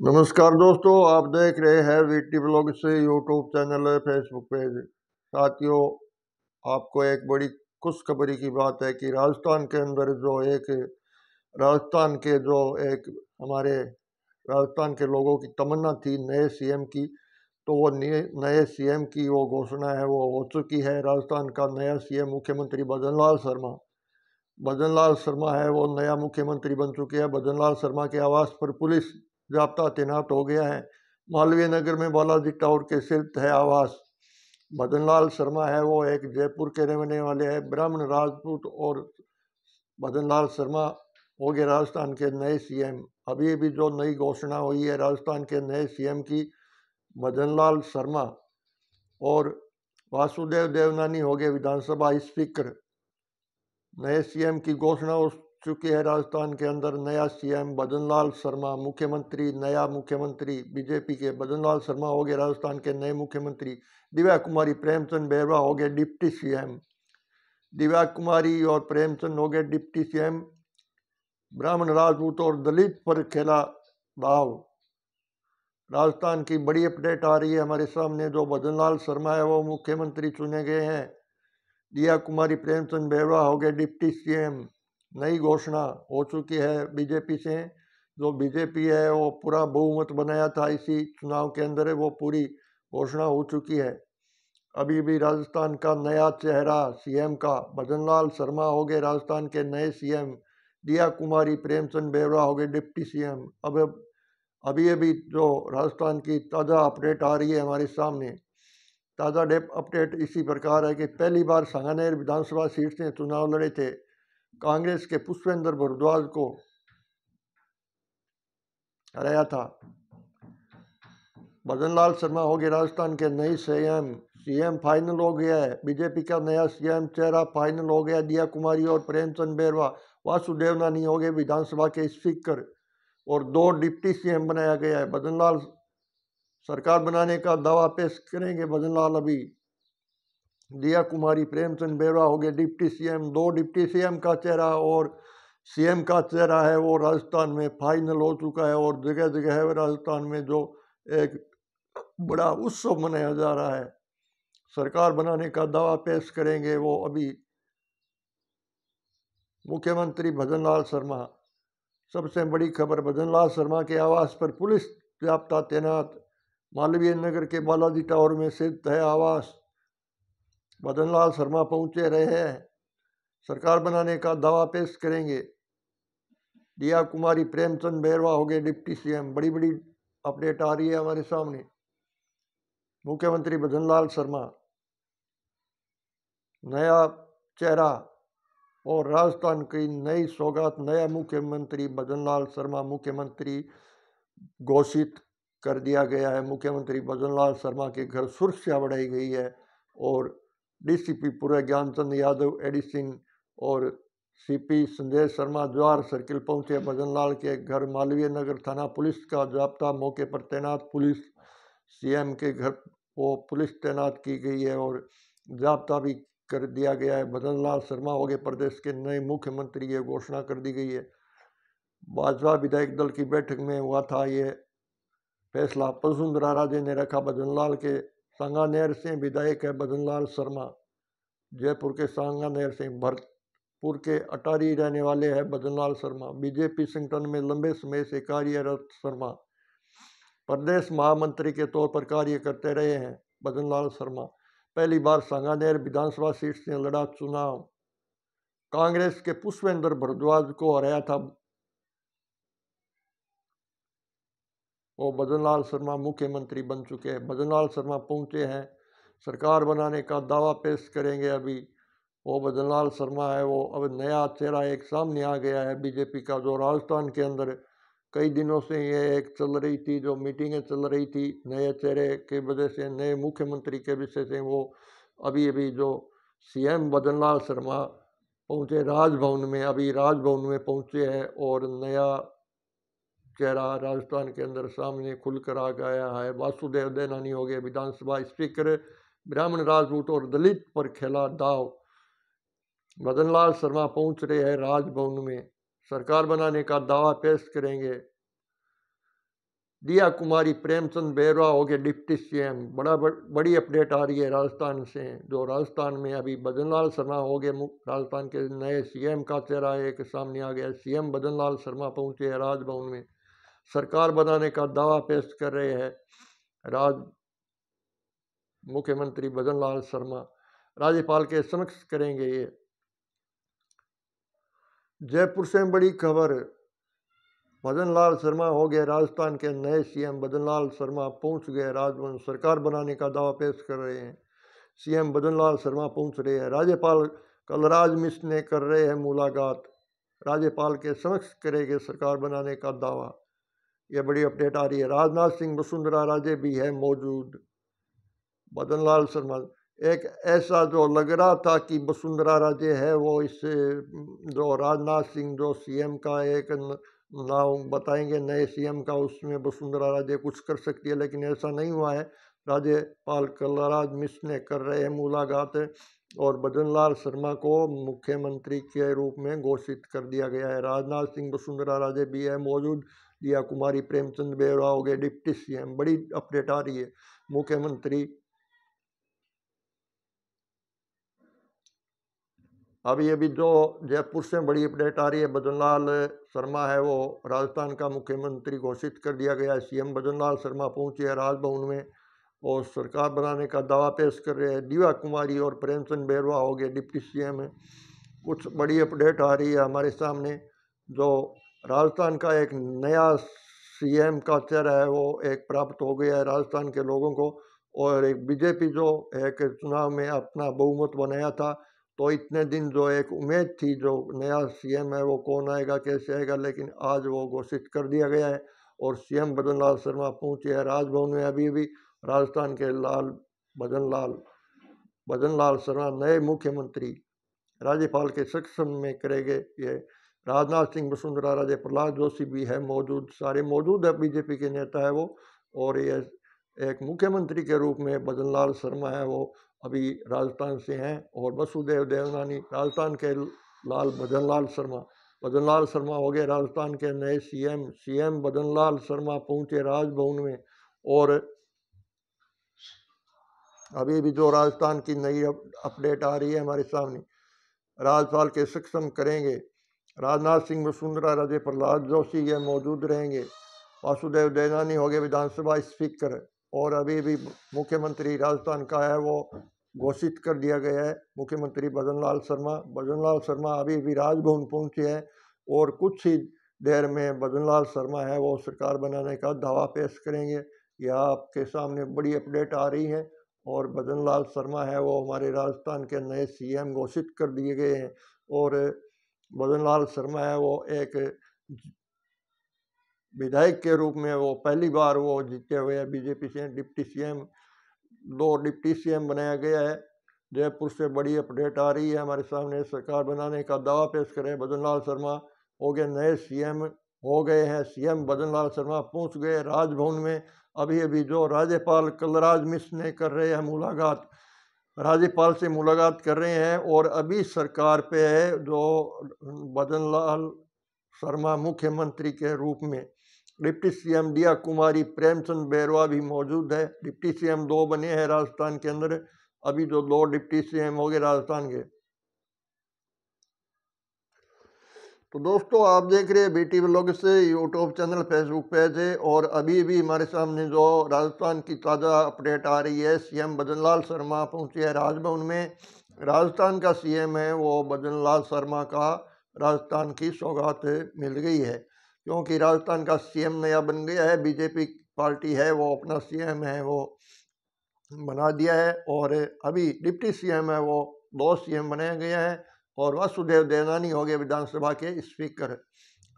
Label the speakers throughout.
Speaker 1: नमस्कार दोस्तों आप देख रहे हैं वी टी ब्लॉग से यूट्यूब चैनल है फेसबुक पेज साथियों आपको एक बड़ी खुशखबरी की बात है कि राजस्थान के अंदर जो एक राजस्थान के जो एक हमारे राजस्थान के लोगों की तमन्ना थी नए सीएम की तो वो नए सीएम की वो घोषणा है वो हो चुकी है राजस्थान का नया सीएम मुख्यमंत्री भजन लाल शर्मा भजन लाल शर्मा है वो नया मुख्यमंत्री बन चुके हैं भजन लाल शर्मा के आवास पर पुलिस जबता तैनात हो गया है मालवीय नगर में बालाजी टावर के शिल्प है आवास भदनलाल शर्मा है वो एक जयपुर के रहने वाले हैं ब्राह्मण राजपूत और भदनलाल शर्मा हो गए राजस्थान के नए सीएम अभी भी जो नई घोषणा हुई है राजस्थान के नए सीएम की भदनलाल शर्मा और वासुदेव देवनानी हो गए विधानसभा स्पीकर नए सीएम की घोषणा उस चुके है राजस्थान के अंदर नया सीएम बदनलाल शर्मा मुख्यमंत्री नया मुख्यमंत्री बीजेपी के बदनलाल शर्मा हो गए राजस्थान के नए मुख्यमंत्री दिव्या कुमारी प्रेमचंद बेहरा हो गए डिप्टी सीएम दिव्या कुमारी और प्रेमचंद हो गए डिप्टी सीएम ब्राह्मण राजपूत और दलित पर खेला भाव राजस्थान की बड़ी अपडेट आ रही है हमारे सामने जो भजनलाल शर्मा है वो मुख्यमंत्री चुने गए हैं दिया कुमारी प्रेमचंद बेहरा हो गए डिप्टी सीएम नई घोषणा हो चुकी है बीजेपी से जो बीजेपी है वो पूरा बहुमत बनाया था इसी चुनाव के अंदर वो पूरी घोषणा हो चुकी है अभी भी राजस्थान का नया चेहरा सीएम का भजन लाल शर्मा हो गए राजस्थान के नए सीएम दिया कुमारी प्रेमचंद बेवरा हो गए डिप्टी सीएम अब अभी अभी जो राजस्थान की ताज़ा अपडेट आ रही है हमारे सामने ताज़ा डेप अपडेट इसी प्रकार है कि पहली बार सांगानेर विधानसभा सीट से चुनाव लड़े थे कांग्रेस के पुष्पेंद्र भरद्वाज को हराया था भजन लाल शर्मा हो गए राजस्थान के नए सीएम सीएम फाइनल हो गया है बीजेपी का नया सीएम चेहरा फाइनल हो गया दिया कुमारी और प्रेमचंद बेरवा वासुदेव नानी हो गए विधानसभा के स्पीकर और दो डिप्टी सीएम बनाया गया है भजन सरकार बनाने का दावा पेश करेंगे भजन अभी दिया कुमारी प्रेमचंद बेरा हो गए डिप्टी सीएम दो डिप्टी सीएम का चेहरा और सीएम का चेहरा है वो राजस्थान में फाइनल हो चुका है और जगह जगह है राजस्थान में जो एक बड़ा उत्सव मनाया जा रहा है सरकार बनाने का दावा पेश करेंगे वो अभी मुख्यमंत्री भजन लाल शर्मा सबसे बड़ी खबर भजन लाल शर्मा के आवास पर पुलिस जाप्ता तैनात मालवीय नगर के बालाजी टावर में सिद्ध है आवास मदन लाल शर्मा पहुंचे रहे हैं सरकार बनाने का दावा पेश करेंगे दिया कुमारी प्रेमचंद बैरवा हो गए डिप्टी सीएम बड़ी बड़ी अपडेट आ रही है हमारे सामने मुख्यमंत्री भजन लाल शर्मा नया चेहरा और राजस्थान की नई सौगात नया मुख्यमंत्री भजन लाल शर्मा मुख्यमंत्री घोषित कर दिया गया है मुख्यमंत्री भजन लाल शर्मा के घर सुरक्षा बढ़ाई गई है और डीसीपी पूरा ज्ञानचंद यादव एडिसन और सीपी संजय शर्मा ज्वार सर्किल पहुंचे भजनलाल के घर मालवीय नगर थाना पुलिस का जाप्ता मौके पर तैनात पुलिस सीएम के घर को पुलिस तैनात की गई है और जाप्ता भी कर दिया गया है भजन लाल शर्मा हो गए प्रदेश के नए मुख्यमंत्री ये घोषणा कर दी गई है भाजपा विधायक दल की बैठक में हुआ था ये फैसला वसुंधरा राजे ने रखा भजन लाल के नहर से विधायक है बदन लाल शर्मा जयपुर के सांगानेर से भरतपुर के अटारी रहने वाले हैं लाल शर्मा बीजेपी संगठन में लंबे समय से कार्यरत शर्मा प्रदेश महामंत्री के तौर पर कार्य करते रहे हैं लाल शर्मा पहली बार सांगानेर विधानसभा सीट से लड़ा चुनाव कांग्रेस के पुष्पेंद्र भरद्वाज को हराया था और भजन लाल शर्मा मुख्यमंत्री बन चुके हैं भजन लाल शर्मा पहुँचे हैं सरकार बनाने का दावा पेश करेंगे अभी वो भजन लाल शर्मा है वो अब नया चेहरा एक सामने आ गया है बीजेपी का जो राजस्थान के अंदर कई दिनों से ये एक चल रही थी जो मीटिंगें चल रही थी नए चेहरे के वजह से नए मुख्यमंत्री के विषय से वो अभी अभी जो सीएम एम शर्मा पहुँचे राजभवन में अभी राजभवन में पहुँचे हैं और नया चेहरा राजस्थान के अंदर सामने खुलकर आ गया है वासुदेव देनानी हो गए विधानसभा स्पीकर ब्राह्मण राजपूत और दलित पर खेला दाव मदनलाल शर्मा पहुंच रहे हैं राजभवन में सरकार बनाने का दावा पेश करेंगे दिया कुमारी प्रेमचंद बेरवा हो गए डिप्टी सीएम बड़ा बड़ी अपडेट आ रही है राजस्थान से जो राजस्थान में अभी बदनलाल शर्मा हो गए राजस्थान के नए सीएम का चेहरा एक सामने आ गया सीएम बदनलाल शर्मा पहुंचे राजभवन में सरकार बनाने का दावा पेश कर रहे हैं राज मुख्यमंत्री भजन लाल शर्मा राज्यपाल के समक्ष करेंगे ये जयपुर से बड़ी खबर भजन लाल शर्मा हो गए राजस्थान के नए सीएम भजन लाल शर्मा पहुंच गए राजभवन सरकार बनाने का दावा पेश कर रहे हैं सीएम भजन लाल शर्मा पहुंच रहे हैं राज्यपाल कलराज मिश्र ने कर रहे हैं मुलाकात राज्यपाल के समक्ष करेंगे सरकार बनाने का दावा ये बड़ी अपडेट आ रही है राजनाथ सिंह वसुंधरा राजे भी है मौजूद बदन लाल शर्मा एक ऐसा जो लग रहा था कि वसुंधरा राजे है वो इस जो राजनाथ सिंह जो सीएम का एक नाम बताएंगे नए सीएम का उसमें वसुंधरा राजे कुछ कर सकती है लेकिन ऐसा नहीं हुआ है राज्यपाल कलराज मिश्र ने कर रहे हैं मुलाकात और भजनलाल शर्मा को मुख्यमंत्री के रूप में घोषित कर दिया गया है राजनाथ सिंह वसुंधरा राजे भी है मौजूद दिया कुमारी प्रेमचंद बेहरा हो गए डिप्टी सीएम बड़ी अपडेट आ रही है मुख्यमंत्री अभी अभी जो तो जयपुर से बड़ी अपडेट आ रही है भजनलाल शर्मा है वो राजस्थान का मुख्यमंत्री घोषित कर दिया गया है सीएम भजनलाल शर्मा पहुंचे हैं राजभवन में और सरकार बनाने का दावा पेश कर रहे हैं दीवा कुमारी और प्रेमचंद बेरवा हो गए डिप्टी सीएम है कुछ बड़ी अपडेट आ रही है हमारे सामने जो राजस्थान का एक नया सीएम का चेहरा है वो एक प्राप्त हो गया है राजस्थान के लोगों को और एक बीजेपी जो एक चुनाव में अपना बहुमत बनाया था तो इतने दिन जो एक उम्मीद थी जो नया सीएम है वो कौन आएगा कैसे आएगा लेकिन आज वो घोषित कर दिया गया है और सीएम भजन लाल शर्मा पहुंचे हैं राजभवन में अभी भी राजस्थान के लाल भजन लाल भजन लाल शर्मा नए मुख्यमंत्री राज्यपाल के सक्षम में करेंगे ये राजनाथ सिंह वसुंधरा राजे प्रहलाद जोशी भी है मौजूद सारे मौजूद है बीजेपी के नेता है वो और ये एक मुख्यमंत्री के रूप में भजन लाल शर्मा है वो अभी राजस्थान से हैं और वसुदेव देवनानी राजस्थान के लाल भजन लाल शर्मा भजन लाल शर्मा हो गए राजस्थान के नए सीएम सीएम भजन लाल शर्मा पहुंचे राजभवन में और अभी भी जो राजस्थान की नई अपडेट आ रही है हमारे सामने राज्यपाल के सक्षम करेंगे राजनाथ सिंह वसुंधरा राजे प्रहलाद जोशी ये मौजूद रहेंगे वासुदेव देनानी हो गए विधानसभा स्पीकर और अभी भी मुख्यमंत्री राजस्थान का है वो घोषित कर दिया गया है मुख्यमंत्री भजन लाल शर्मा भजन लाल शर्मा अभी भी राजभवन पहुंचे हैं और कुछ ही देर में भजन लाल शर्मा है वो सरकार बनाने का दावा पेश करेंगे यह आपके सामने बड़ी अपडेट आ रही है और भजन लाल शर्मा है वो हमारे राजस्थान के नए सीएम घोषित कर दिए गए हैं और मदन लाल शर्मा है वो एक विधायक के रूप में वो पहली बार वो जीते हुए हैं बीजेपी से डिप्टी सीएम दो डिप्टी सीएम बनाया गया है जयपुर से बड़ी अपडेट आ रही है हमारे सामने सरकार बनाने का दावा पेश करें मदन लाल शर्मा हो गए नए सीएम हो गए हैं सीएम बदन लाल शर्मा पहुंच गए राजभवन में अभी अभी जो राज्यपाल कलराज मिश्र ने कर रहे हैं मुलाकात राज्यपाल से मुलाकात कर रहे हैं और अभी सरकार पे है जो बदन लाल शर्मा मुख्यमंत्री के रूप में डिप्टी सीएम दिया कुमारी प्रेमचंद बैरवा भी मौजूद है डिप्टी सीएम दो बने हैं राजस्थान के अंदर अभी जो तो दो डिप्टी सीएम हो गए राजस्थान के तो दोस्तों आप देख रहे हैं बेटी ब्लॉग से यूट्यूब चैनल फेसबुक पेज है और अभी भी हमारे सामने जो राजस्थान की ताज़ा अपडेट आ रही है सीएम भजनलाल शर्मा पहुंचे हैं राजभवन में राजस्थान का सीएम है वो भजन लाल शर्मा का राजस्थान की सौगात मिल गई है क्योंकि राजस्थान का सीएम नया बन गया है बीजेपी पार्टी है वो अपना सी है वो बना दिया है और अभी डिप्टी सी है वो दो सी बनाए गए हैं और वासुदेव देवनानी हो गए विधानसभा के स्पीकर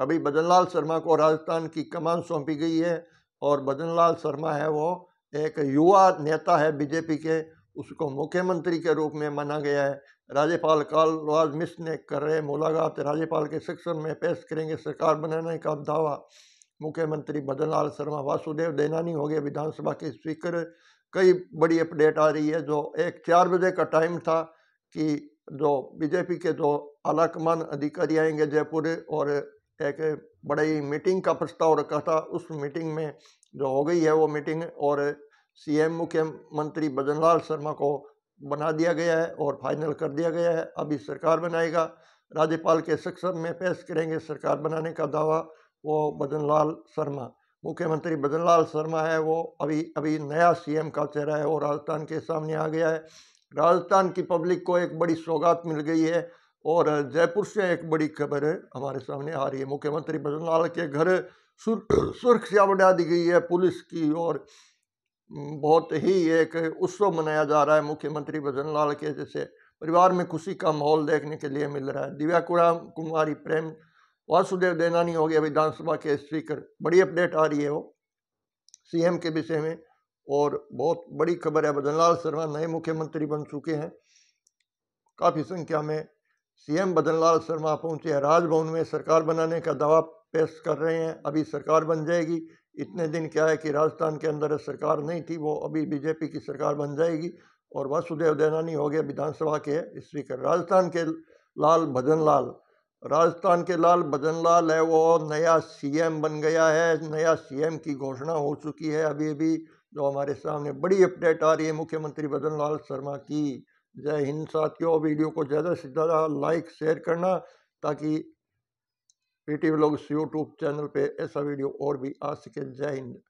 Speaker 1: अभी बदनलाल शर्मा को राजस्थान की कमान सौंपी गई है और बदनलाल शर्मा है वो एक युवा नेता है बीजेपी के उसको मुख्यमंत्री के रूप में माना गया है राज्यपाल कालराज मिश्र ने कर रहे मुलाकात राज्यपाल के शिक्षण में पेश करेंगे सरकार बनाने का दावा मुख्यमंत्री बदनलाल शर्मा वासुदेव देनानी हो गए विधानसभा के स्पीकर कई बड़ी अपडेट आ रही है जो एक चार बजे का टाइम था कि जो बीजेपी के जो आलाकमान अधिकारी आएंगे जयपुर और एक बड़ी मीटिंग का प्रस्ताव रखा था उस मीटिंग में जो हो गई है वो मीटिंग और सीएम मुख्यमंत्री भजनलाल शर्मा को बना दिया गया है और फाइनल कर दिया गया है अभी सरकार बनाएगा राज्यपाल के शख्स में पेश करेंगे सरकार बनाने का दावा वो भजनलाल शर्मा मुख्यमंत्री भजनलाल शर्मा है वो अभी अभी नया सीएम का चेहरा है वो राजस्थान के सामने आ गया है राजस्थान की पब्लिक को एक बड़ी सौगात मिल गई है और जयपुर से एक बड़ी खबर हमारे सामने आ रही है मुख्यमंत्री लाल के घर सुरक्षा बढ़ा दी गई है पुलिस की और बहुत ही एक उत्सव मनाया जा रहा है मुख्यमंत्री लाल के जैसे परिवार में खुशी का माहौल देखने के लिए मिल रहा है दिव्या कुराम कुमारी प्रेम वासुदेव देनानी हो गया विधानसभा के स्पीकर बड़ी अपडेट आ रही है वो सीएम के विषय में और बहुत बड़ी खबर है बदन लाल शर्मा नए मुख्यमंत्री बन चुके हैं काफ़ी संख्या में सीएम बदन लाल शर्मा पहुंचे हैं राजभवन में सरकार बनाने का दावा पेश कर रहे हैं अभी सरकार बन जाएगी इतने दिन क्या है कि राजस्थान के अंदर सरकार नहीं थी वो अभी बीजेपी की सरकार बन जाएगी और वासुदेव देनानी हो गए विधानसभा के स्पीकर राजस्थान के लाल भजन लाल राजस्थान के लाल भजन लाल है वो नया सीएम बन गया है नया सीएम की घोषणा हो चुकी है अभी अभी जो हमारे सामने बड़ी अपडेट आ रही है मुख्यमंत्री भदन लाल शर्मा की जय हिंद साथियों वीडियो को ज़्यादा से ज़्यादा लाइक शेयर करना ताकि P T blogs YouTube channel पे ऐसा वीडियो और भी आ सके जय हिंद